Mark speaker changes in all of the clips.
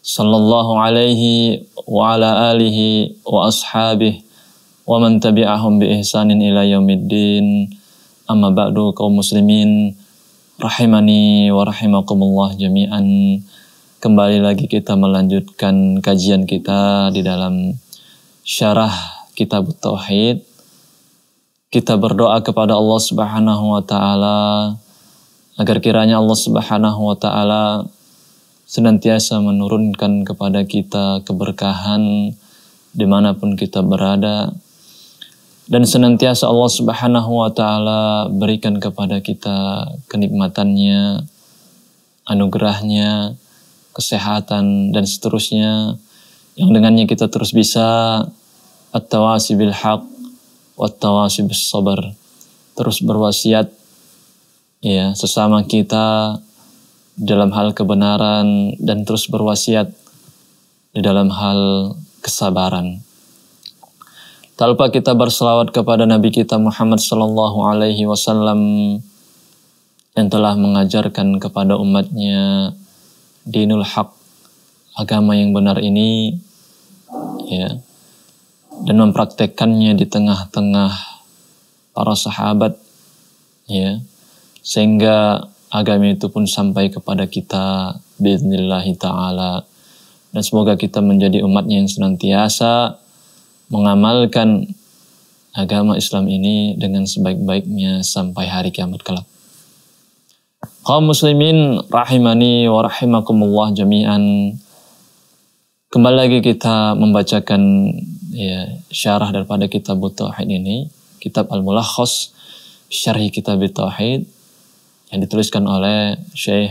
Speaker 1: sallallahu alaihi wa ala alihi wa ashabihi wa man tabi'ahum bi ihsanin ila yaumiddin amma ba'du kaum muslimin rahimani wa rahimakumullah jami'an kembali lagi kita melanjutkan kajian kita di dalam syarah kitab tauhid kita berdoa kepada Allah Subhanahu wa taala agar kiranya Allah Subhanahu wa taala senantiasa menurunkan kepada kita keberkahan dimanapun kita berada dan senantiasa Allah Subhanahu wa taala berikan kepada kita kenikmatannya anugerahnya kesehatan dan seterusnya yang dengannya kita terus bisa at-tawasi bil haq wat-tawasi bis sabar terus berwasiat ya sesama kita dalam hal kebenaran dan terus berwasiat di dalam hal kesabaran. Tak lupa kita berselawat kepada Nabi kita Muhammad Sallallahu Alaihi Wasallam yang telah mengajarkan kepada umatnya dinul haq agama yang benar ini ya dan mempraktekkannya di tengah-tengah para sahabat ya sehingga agama itu pun sampai kepada kita biiznillahi ta'ala dan semoga kita menjadi umatnya yang senantiasa mengamalkan agama Islam ini dengan sebaik-baiknya sampai hari kiamat kelak. Kaum muslimin rahimani wa rahimakumullah jami'an. Kembali lagi kita membacakan ya, syarah daripada kitab Tauhid ini, kitab Al-Mulakhas, syarhi kitab Tauhid yang dituliskan oleh Syekh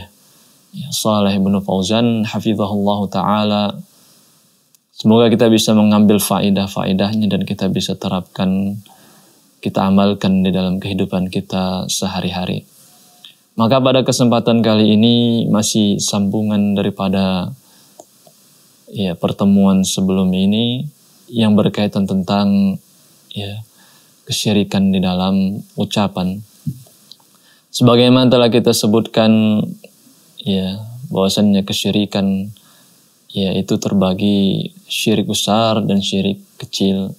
Speaker 1: Saleh bin Fauzan hafizahullah taala. Semoga kita bisa mengambil faidah-faidahnya dan kita bisa terapkan kita amalkan di dalam kehidupan kita sehari-hari. Maka pada kesempatan kali ini masih sambungan daripada ya pertemuan sebelum ini yang berkaitan tentang ya kesyirikan di dalam ucapan sebagaimana telah kita sebutkan ya bahwasannya kesyirikan ya itu terbagi syirik besar dan syirik kecil.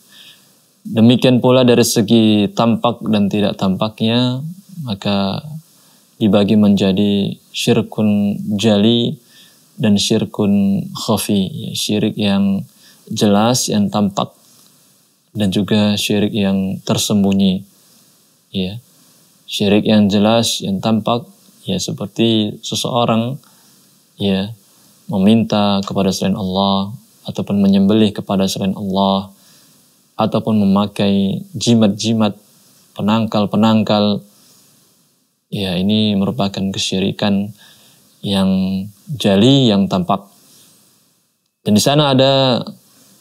Speaker 1: Demikian pula dari segi tampak dan tidak tampaknya maka dibagi menjadi syirkun jali dan syirkun khafi, ya, syirik yang jelas yang tampak dan juga syirik yang tersembunyi. Ya syirik yang jelas yang tampak ya seperti seseorang ya meminta kepada selain Allah ataupun menyembelih kepada selain Allah ataupun memakai jimat-jimat penangkal-penangkal ya ini merupakan kesyirikan yang jali yang tampak dan di sana ada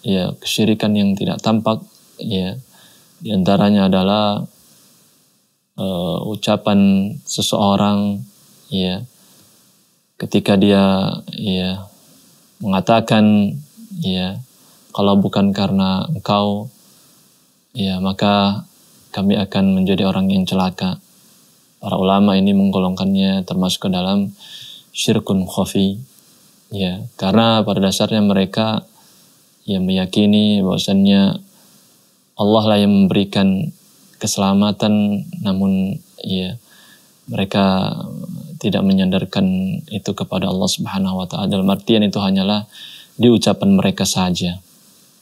Speaker 1: ya kesyirikan yang tidak tampak ya di antaranya adalah uh, ucapan seseorang ya ketika dia ya mengatakan ya kalau bukan karena engkau ya maka kami akan menjadi orang yang celaka para ulama ini menggolongkannya termasuk ke dalam syirkun khafi ya karena pada dasarnya mereka yang meyakini bahwasannya Allah lah yang memberikan keselamatan namun ya mereka tidak menyandarkan itu kepada Allah Subhanahu wa taala. Dalam artian itu hanyalah di ucapan mereka saja.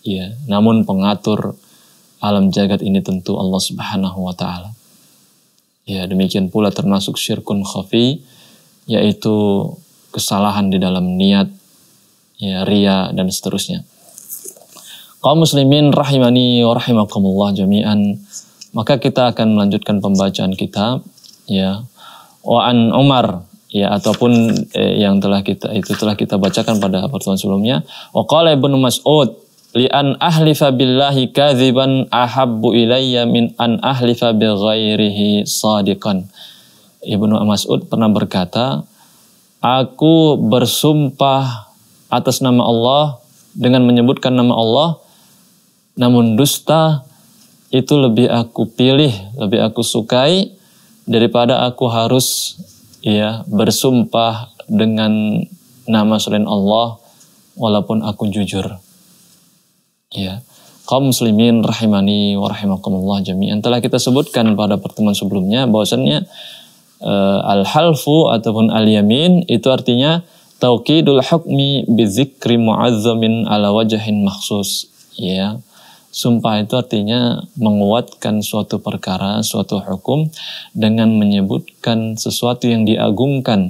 Speaker 1: Ya, namun pengatur alam jagat ini tentu Allah Subhanahu wa taala. Ya, demikian pula termasuk syirkun khafi yaitu kesalahan di dalam niat ya ria dan seterusnya. Kaum muslimin rahimani wa rahimakumullah jami'an. Maka kita akan melanjutkan pembacaan kita ya. wa'an an Umar ya ataupun eh, yang telah kita itu telah kita bacakan pada pertemuan sebelumnya. Wa qala Ibnu Mas'ud li'an ahlifa billahi kadziban ahabbu ilayya min an ahlifa bi ghairihi sadiqan. Ibnu Mas'ud pernah berkata, aku bersumpah atas nama Allah dengan menyebutkan nama Allah namun dusta itu lebih aku pilih, lebih aku sukai daripada aku harus ya bersumpah dengan nama selain Allah walaupun aku jujur. Ya. Kaum muslimin rahimani wa rahimakumullah jami'an. Telah kita sebutkan pada pertemuan sebelumnya bahwasanya uh, eh, al-halfu ataupun al-yamin itu artinya tauqidul hukmi bizikri mu'azzamin ala wajahin makhsus. Ya Sumpah itu artinya menguatkan suatu perkara, suatu hukum dengan menyebutkan sesuatu yang diagungkan.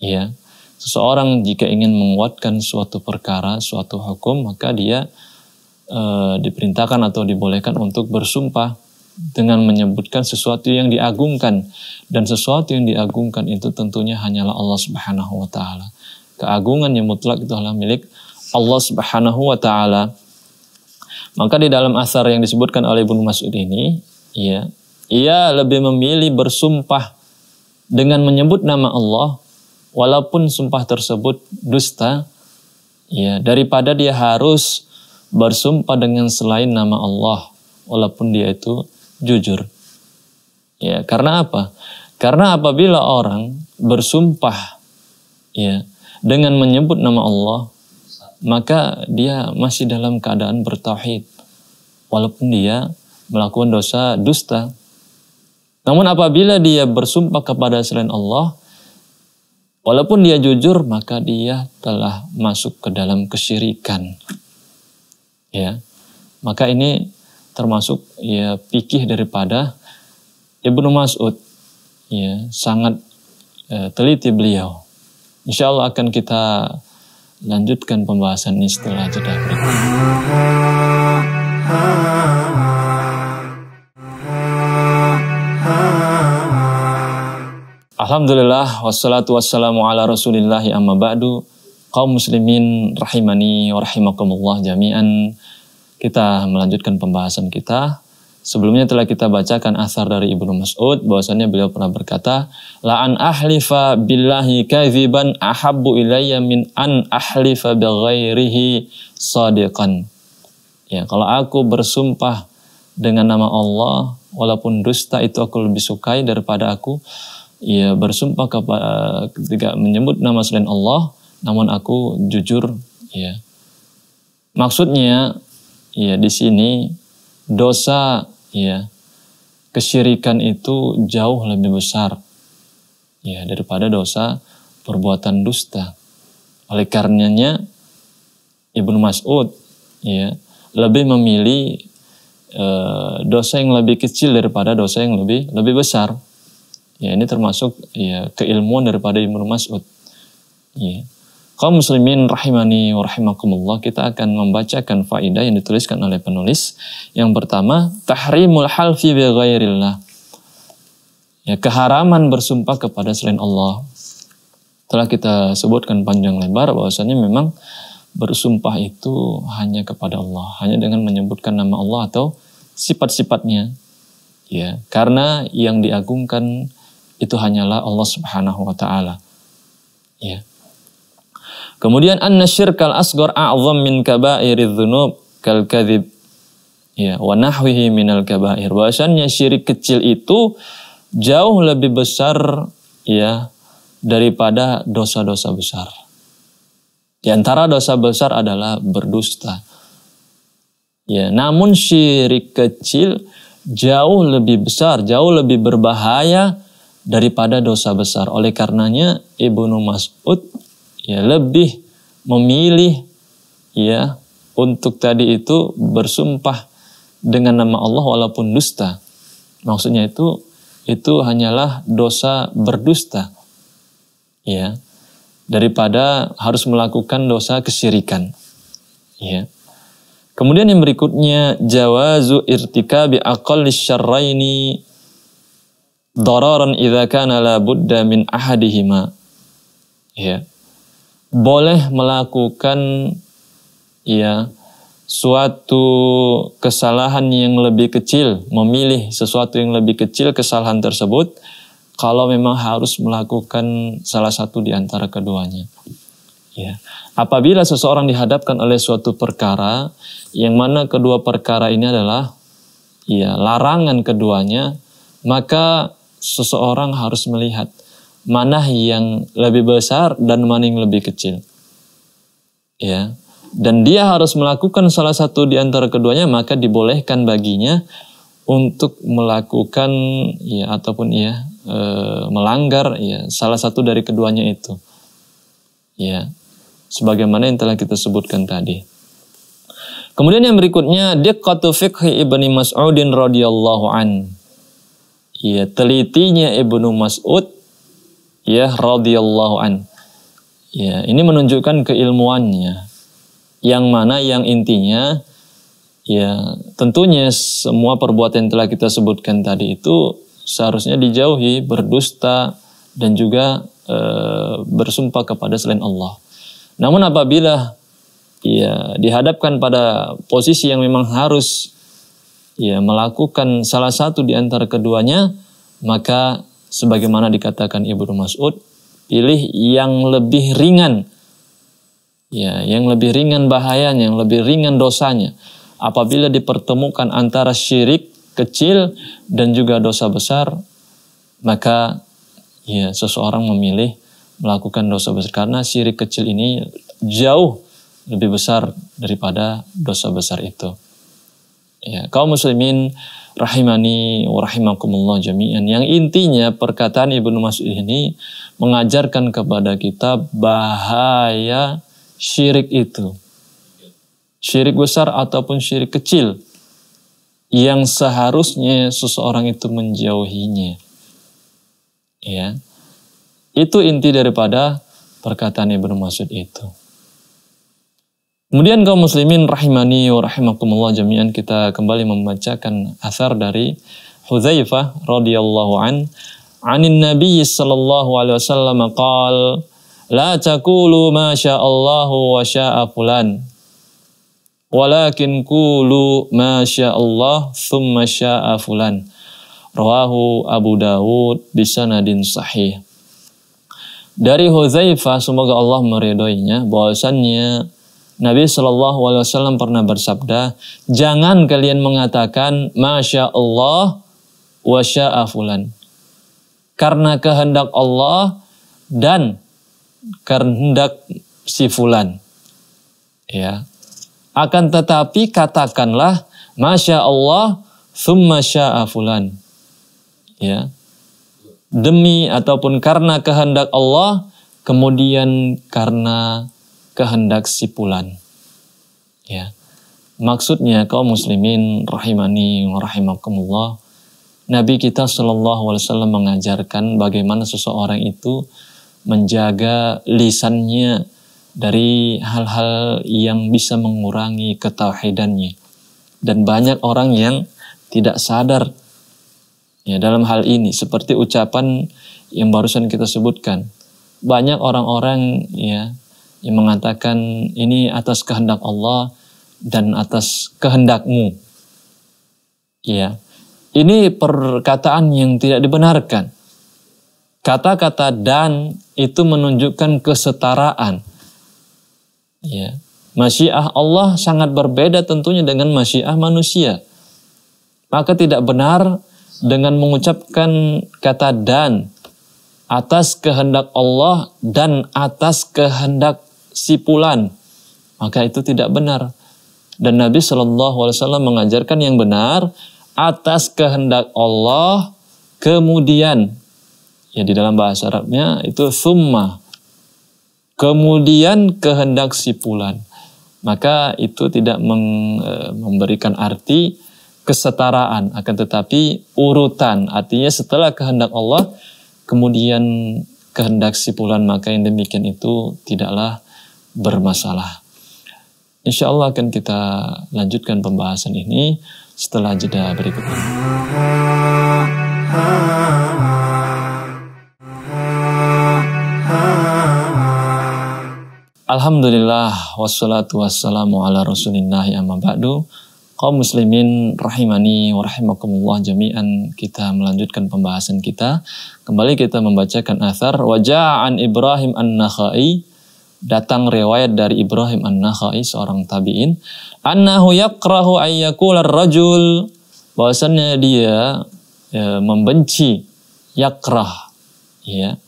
Speaker 1: Ya. Seseorang jika ingin menguatkan suatu perkara, suatu hukum, maka dia e, diperintahkan atau dibolehkan untuk bersumpah dengan menyebutkan sesuatu yang diagungkan dan sesuatu yang diagungkan itu tentunya hanyalah Allah Subhanahu wa taala. Keagungan yang mutlak itu adalah milik Allah Subhanahu wa taala maka di dalam asar yang disebutkan oleh Ibnu Mas'ud ini, ya, ia lebih memilih bersumpah dengan menyebut nama Allah walaupun sumpah tersebut dusta ya daripada dia harus bersumpah dengan selain nama Allah walaupun dia itu jujur. Ya, karena apa? Karena apabila orang bersumpah ya dengan menyebut nama Allah maka dia masih dalam keadaan bertauhid walaupun dia melakukan dosa dusta. Namun apabila dia bersumpah kepada selain Allah, walaupun dia jujur maka dia telah masuk ke dalam kesyirikan. Ya. Maka ini termasuk ya pikih daripada Ibnu Mas'ud. Ya, sangat eh, teliti beliau. Insya Allah akan kita Lanjutkan pembahasan ini setelah jeda berikut. Alhamdulillah wassalatu wassalamu ala Rasulillah amma ba'du kaum muslimin rahimani wa rahimakumullah jami'an kita melanjutkan pembahasan kita Sebelumnya telah kita bacakan asar dari Ibnu Mas'ud bahwasanya beliau pernah berkata, "La an ahlifa billahi kadziban ahabbu ilayya min an ahlifa bighairihi shadiqan." Ya, kalau aku bersumpah dengan nama Allah walaupun dusta itu aku lebih sukai daripada aku ya bersumpah kepada ketika menyebut nama selain Allah namun aku jujur ya. Maksudnya ya di sini dosa ya kesyirikan itu jauh lebih besar ya daripada dosa perbuatan dusta. Oleh karenanya Ibnu Mas'ud ya lebih memilih e, dosa yang lebih kecil daripada dosa yang lebih lebih besar. Ya ini termasuk ya keilmuan daripada Ibnu Mas'ud. Ya. Kaum muslimin rahimani wa rahimakumullah, kita akan membacakan faedah yang dituliskan oleh penulis. Yang pertama, tahrimul halfi bi ghairillah. Ya, keharaman bersumpah kepada selain Allah. Telah kita sebutkan panjang lebar bahwasanya memang bersumpah itu hanya kepada Allah, hanya dengan menyebutkan nama Allah atau sifat-sifatnya. Ya, karena yang diagungkan itu hanyalah Allah Subhanahu wa taala. Ya Kemudian anna syirkal asgor a'zam min kaba'iriz dzunub kal kadzib ya wa nahwihi minal kabair. Bahasannya syirik kecil itu jauh lebih besar ya daripada dosa-dosa besar. Di antara dosa besar adalah berdusta. Ya, namun syirik kecil jauh lebih besar, jauh lebih berbahaya daripada dosa besar. Oleh karenanya Ibnu Mas'ud ya lebih memilih ya untuk tadi itu bersumpah dengan nama Allah walaupun dusta. Maksudnya itu itu hanyalah dosa berdusta. Ya. Daripada harus melakukan dosa kesyirikan. Ya. Kemudian yang berikutnya jawazu irtika bi aqalli syarraini dararan idza kana la budda min ahadihima. Ya boleh melakukan ya suatu kesalahan yang lebih kecil, memilih sesuatu yang lebih kecil kesalahan tersebut kalau memang harus melakukan salah satu di antara keduanya. Ya. Apabila seseorang dihadapkan oleh suatu perkara yang mana kedua perkara ini adalah ya larangan keduanya, maka seseorang harus melihat mana yang lebih besar dan mana yang lebih kecil. Ya. Dan dia harus melakukan salah satu di antara keduanya maka dibolehkan baginya untuk melakukan ya ataupun ya e, melanggar ya salah satu dari keduanya itu. Ya. Sebagaimana yang telah kita sebutkan tadi. Kemudian yang berikutnya diqatu fiqhi Ibnu Mas'udin radhiyallahu an. Ya, telitinya Ibnu Mas'ud ya radhiyallahu an. Ya, ini menunjukkan keilmuannya yang mana yang intinya ya tentunya semua perbuatan yang telah kita sebutkan tadi itu seharusnya dijauhi berdusta dan juga e, bersumpah kepada selain Allah. Namun apabila ya dihadapkan pada posisi yang memang harus ya melakukan salah satu di antara keduanya maka sebagaimana dikatakan Ibnu Mas'ud, pilih yang lebih ringan. Ya, yang lebih ringan bahayanya, yang lebih ringan dosanya. Apabila dipertemukan antara syirik kecil dan juga dosa besar, maka ya seseorang memilih melakukan dosa besar karena syirik kecil ini jauh lebih besar daripada dosa besar itu. Ya, kaum muslimin rahimani wa rahimakumullah jami'an. Yang intinya perkataan Ibnu Mas'ud ini mengajarkan kepada kita bahaya syirik itu. Syirik besar ataupun syirik kecil yang seharusnya seseorang itu menjauhinya. Ya. Itu inti daripada perkataan Ibnu Mas'ud itu. Kemudian kaum muslimin rahimani wa rahimakumullah jami'an kita kembali membacakan asar dari Hudzaifah radhiyallahu an anin Nabi sallallahu alaihi wasallam qaal la taqulu ma syaa Allah wa syaa fulan walakin qulu ma syaa Allah tsumma syaa fulan rawahu Abu Dawud bisanadin sahih dari Hudzaifah semoga Allah meridhoinya bahwasannya Nabi Shallallahu Alaihi Wasallam pernah bersabda, jangan kalian mengatakan masya Allah afulan, Karena kehendak Allah dan kehendak si fulan. Ya. Akan tetapi katakanlah masya Allah thumma afulan, Ya. Demi ataupun karena kehendak Allah, kemudian karena kehendak sipulan. Ya. Maksudnya kaum muslimin rahimani wa rahimakumullah, Nabi kita Shallallahu alaihi wasallam mengajarkan bagaimana seseorang itu menjaga lisannya dari hal-hal yang bisa mengurangi ketauhidannya. Dan banyak orang yang tidak sadar ya dalam hal ini seperti ucapan yang barusan kita sebutkan. Banyak orang-orang ya yang mengatakan ini atas kehendak Allah dan atas kehendakmu. Ya. Ini perkataan yang tidak dibenarkan. Kata-kata dan itu menunjukkan kesetaraan. Ya. Masyiah Allah sangat berbeda tentunya dengan masyiah manusia. Maka tidak benar dengan mengucapkan kata dan atas kehendak Allah dan atas kehendak sipulan Maka itu tidak benar. Dan Nabi Shallallahu Alaihi Wasallam mengajarkan yang benar atas kehendak Allah kemudian ya di dalam bahasa Arabnya itu summa kemudian kehendak sipulan maka itu tidak e, memberikan arti kesetaraan akan tetapi urutan artinya setelah kehendak Allah Kemudian kehendak si pulan maka yang demikian itu tidaklah bermasalah. Insya Allah akan kita lanjutkan pembahasan ini setelah jeda berikut ini. Alhamdulillah wassalatu wassalamu ala rasulillahi amma ba'du. Kaum muslimin rahimani wa rahimakumullah jami'an kita melanjutkan pembahasan kita. Kembali kita membacakan athar waja'an Ibrahim An-Nakhai datang riwayat dari Ibrahim An-Nakhai seorang tabi'in annahu yakrahu ayyakula rajul bahwasannya dia ya, membenci yakrah ya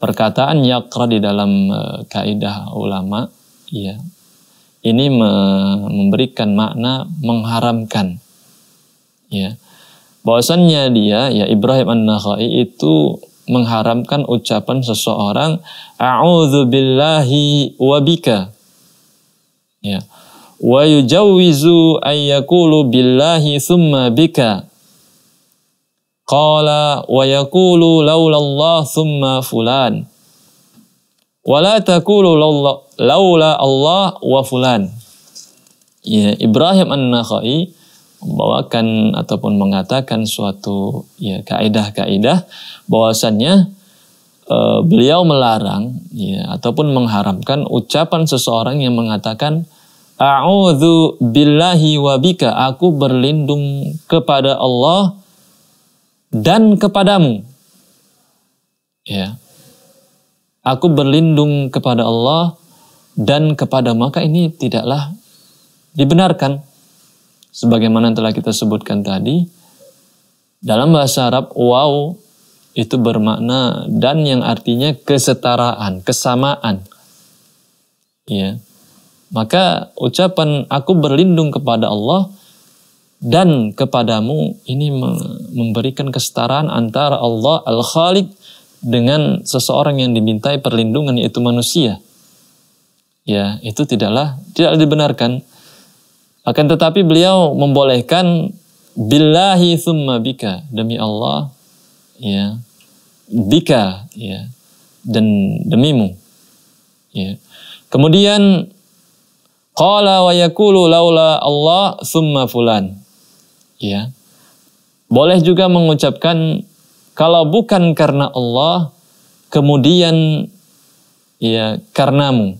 Speaker 1: perkataan yakrah di dalam uh, kaidah ulama ya ini me memberikan makna mengharamkan. Ya. Bahwasannya dia ya Ibrahim An-Nakhai itu mengharamkan ucapan seseorang billahi wabika. Ya. Wa yujawwizu ayyakulu billahi thumma bika. Qala wa yaqulu laulallah thumma fulan. Wa la taqulu laula Allah wa fulan. Ya, Ibrahim An-Nakhai membawakan ataupun mengatakan suatu ya kaidah-kaidah bahwasannya e, beliau melarang ya ataupun mengharamkan ucapan seseorang yang mengatakan a'udzu billahi wa bika aku berlindung kepada Allah dan kepadamu ya aku berlindung kepada Allah dan kepada maka ini tidaklah dibenarkan. Sebagaimana telah kita sebutkan tadi, dalam bahasa Arab, wow itu bermakna dan yang artinya kesetaraan, kesamaan. Ya. Maka ucapan aku berlindung kepada Allah dan kepadamu ini memberikan kesetaraan antara Allah al Khalik dengan seseorang yang dimintai perlindungan yaitu manusia ya itu tidaklah tidak dibenarkan akan tetapi beliau membolehkan billahi thumma bika demi Allah ya bika ya dan demimu ya kemudian qala wa yakulu laula Allah thumma fulan ya boleh juga mengucapkan kalau bukan karena Allah kemudian ya karenamu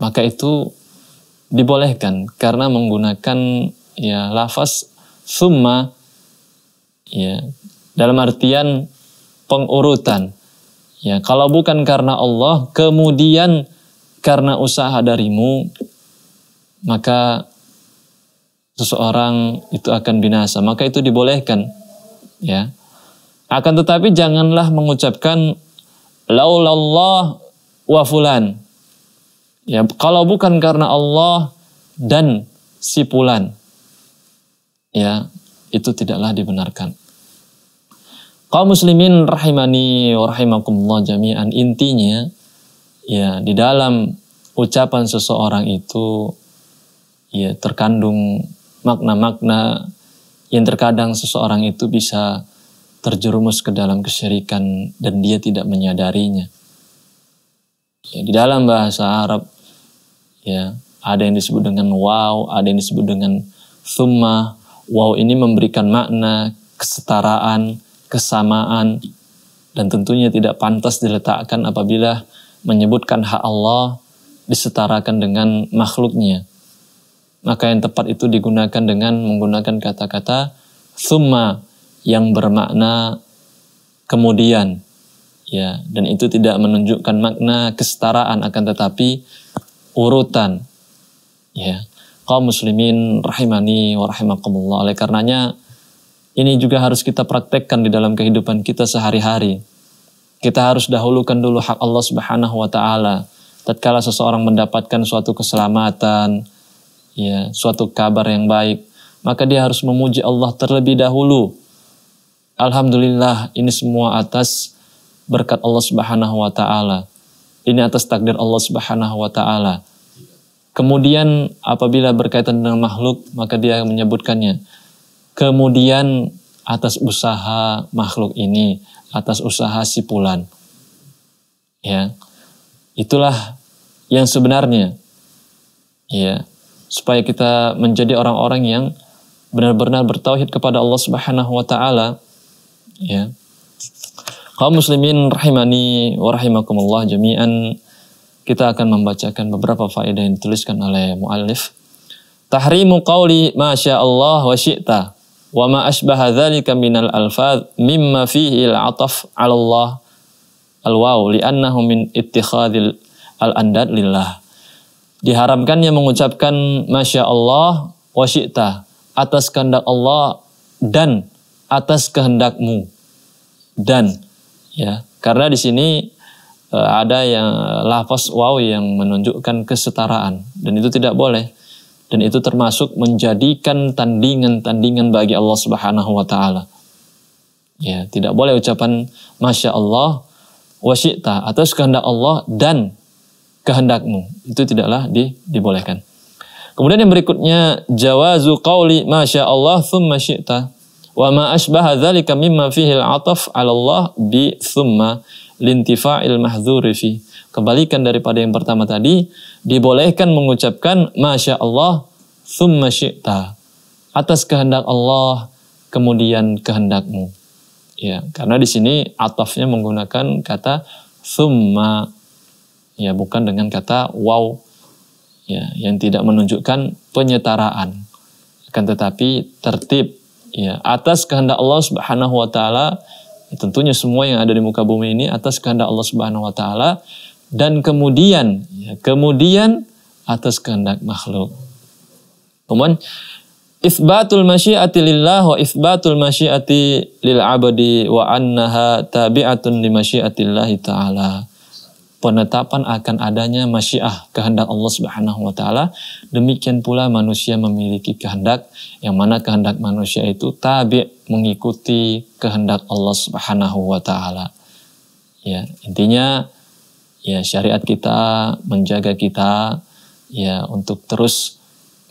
Speaker 1: maka itu dibolehkan karena menggunakan ya lafaz summa ya dalam artian pengurutan ya kalau bukan karena Allah kemudian karena usaha darimu maka seseorang itu akan binasa maka itu dibolehkan ya akan tetapi janganlah mengucapkan laulallah wa fulan Ya, kalau bukan karena Allah dan si pulan, ya itu tidaklah dibenarkan. Kaum muslimin rahimani wa rahimakumullah jami'an intinya ya di dalam ucapan seseorang itu ya terkandung makna-makna yang terkadang seseorang itu bisa terjerumus ke dalam kesyirikan dan dia tidak menyadarinya. Ya, di dalam bahasa Arab ya ada yang disebut dengan wow ada yang disebut dengan summa wow ini memberikan makna kesetaraan kesamaan dan tentunya tidak pantas diletakkan apabila menyebutkan hak Allah disetarakan dengan makhluknya maka yang tepat itu digunakan dengan menggunakan kata-kata summa yang bermakna kemudian ya dan itu tidak menunjukkan makna kesetaraan akan tetapi urutan. Ya. Kaum muslimin rahimani wa rahimakumullah. Oleh karenanya ini juga harus kita praktekkan di dalam kehidupan kita sehari-hari. Kita harus dahulukan dulu hak Allah Subhanahu wa taala. Tatkala seseorang mendapatkan suatu keselamatan, ya, suatu kabar yang baik, maka dia harus memuji Allah terlebih dahulu. Alhamdulillah ini semua atas berkat Allah Subhanahu wa taala ini atas takdir Allah Subhanahu wa taala. Kemudian apabila berkaitan dengan makhluk maka dia menyebutkannya. Kemudian atas usaha makhluk ini, atas usaha si pulan. Ya. Itulah yang sebenarnya. Ya. Supaya kita menjadi orang-orang yang benar-benar bertauhid kepada Allah Subhanahu wa taala. Ya. Kaum muslimin rahimani wa rahimakumullah jami'an. Kita akan membacakan beberapa faedah yang dituliskan oleh muallif. Tahrimu qawli ma Allah wa syi'ta wa ma asbaha dzalika minal alfadz mimma fihi al-'ataf 'ala Allah al-waw li'annahu min ittikhadil al-andad lillah. Diharamkannya mengucapkan Masya Allah wa syi'ta atas kehendak Allah dan atas kehendakmu dan ya karena di sini uh, ada yang eh, lafaz wow yang menunjukkan kesetaraan dan itu tidak boleh dan itu termasuk menjadikan tandingan-tandingan bagi Allah Subhanahu wa taala. Ya, tidak boleh ucapan masya Allah wasyita atau kehendak Allah dan kehendakmu. Itu tidaklah di, dibolehkan. Kemudian yang berikutnya jawazu qauli masya Allah thumma syi'ta. Wa ma asbaha dzalika mimma fihi al-'ataf 'ala Allah bi thumma lintifa'il mahdzuri fi. Kebalikan daripada yang pertama tadi, dibolehkan mengucapkan masya Allah thumma syi'ta. Atas kehendak Allah, kemudian kehendakmu. Ya, karena di sini atafnya menggunakan kata thumma ya bukan dengan kata wow ya yang tidak menunjukkan penyetaraan akan tetapi tertib ya atas kehendak Allah Subhanahu wa taala ya, tentunya semua yang ada di muka bumi ini atas kehendak Allah Subhanahu wa taala dan kemudian ya, kemudian atas kehendak makhluk. Kemudian Isbatul masyiati lillah wa isbatul masyiati lil abadi wa annaha tabi'atun li masyiatillahi ta'ala penetapan akan adanya masyiah kehendak Allah Subhanahu wa taala. Demikian pula manusia memiliki kehendak yang mana kehendak manusia itu tabi mengikuti kehendak Allah Subhanahu wa taala. Ya, intinya ya syariat kita menjaga kita ya untuk terus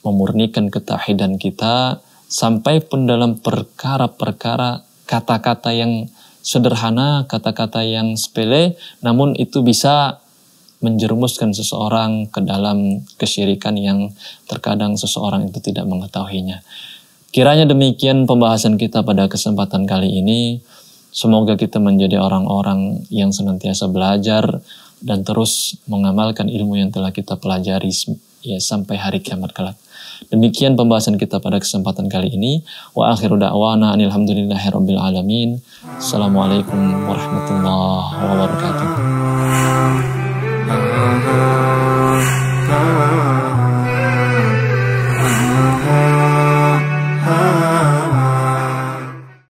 Speaker 1: memurnikan ketahidan kita sampai pun dalam perkara-perkara kata-kata yang sederhana, kata-kata yang sepele, namun itu bisa menjerumuskan seseorang ke dalam kesyirikan yang terkadang seseorang itu tidak mengetahuinya. Kiranya demikian pembahasan kita pada kesempatan kali ini. Semoga kita menjadi orang-orang yang senantiasa belajar dan terus mengamalkan ilmu yang telah kita pelajari ya, sampai hari kiamat kelak. Demikian pembahasan kita pada kesempatan kali ini. Wa akhiru da'wana alhamdulillahirabbil alamin. Assalamualaikum warahmatullahi wabarakatuh. Ah, ah, ah,